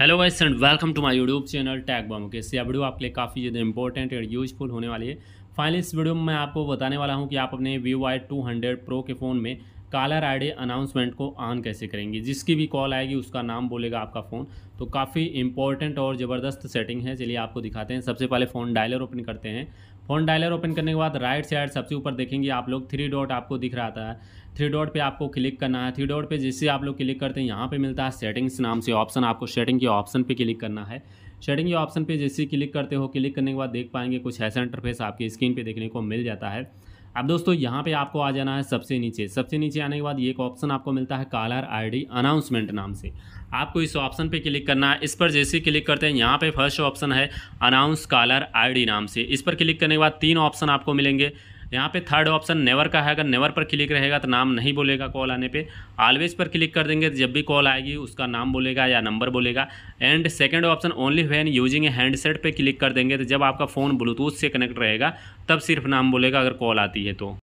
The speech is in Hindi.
hello vice and welcome to my YouTube channel tag bam के से वीडियो आपके लिए काफ़ी ज़्यादा इंपॉर्टेंट एंड यूजफुल होने वाली है फाइनली इस वीडियो में मैं आपको बताने वाला हूँ कि आप अपने Vivo I two hundred pro के फ़ोन में कॉलर आईडी अनाउंसमेंट को ऑन कैसे करेंगे जिसकी भी कॉल आएगी उसका नाम बोलेगा आपका फ़ोन तो काफ़ी इंपॉर्टेंट और ज़बरदस्त सेटिंग है चलिए आपको दिखाते हैं सबसे पहले फ़ोन डायलर ओपन करते हैं फ़ोन डायलर ओपन करने के बाद राइट साइड सबसे ऊपर देखेंगे आप लोग थ्री डॉट आपको दिख रहा था थ्री डॉट पे आपको क्लिक करना है थ्री डॉट पे जिससे आप लोग क्लिक करते हैं यहाँ पे मिलता है सेटिंग्स नाम से ऑप्शन आपको सेटिंग के ऑप्शन पे क्लिक करना है शेडिंग या ऑप्शन पे जैसे क्लिक करते हो क्लिक करने के बाद देख पाएंगे कुछ ऐसा इंटरफेस आपकी स्क्रीन पे देखने को मिल जाता है अब दोस्तों यहाँ पे आपको आ जाना है सबसे नीचे सबसे नीचे आने के बाद ये एक ऑप्शन आपको मिलता है कालर आईडी अनाउंसमेंट नाम से आपको इस ऑप्शन पे क्लिक करना है इस पर जैसे ही क्लिक करते हैं यहाँ पे फर्स्ट ऑप्शन है अनाउंस कालर आईडी नाम से इस पर क्लिक करने के बाद तीन ऑप्शन आपको मिलेंगे यहाँ पे थर्ड ऑप्शन नेवर का है अगर नेवर पर क्लिक रहेगा तो नाम नहीं बोलेगा कॉल आने पे ऑलवेज पर क्लिक कर देंगे तो जब भी कॉल आएगी उसका नाम बोलेगा या नंबर बोलेगा and second option only when using a handset पर क्लिक कर देंगे तो जब आपका फ़ोन ब्लूटूथ से कनेक्ट रहेगा तब सिर्फ नाम बोलेगा अगर कॉल आती है तो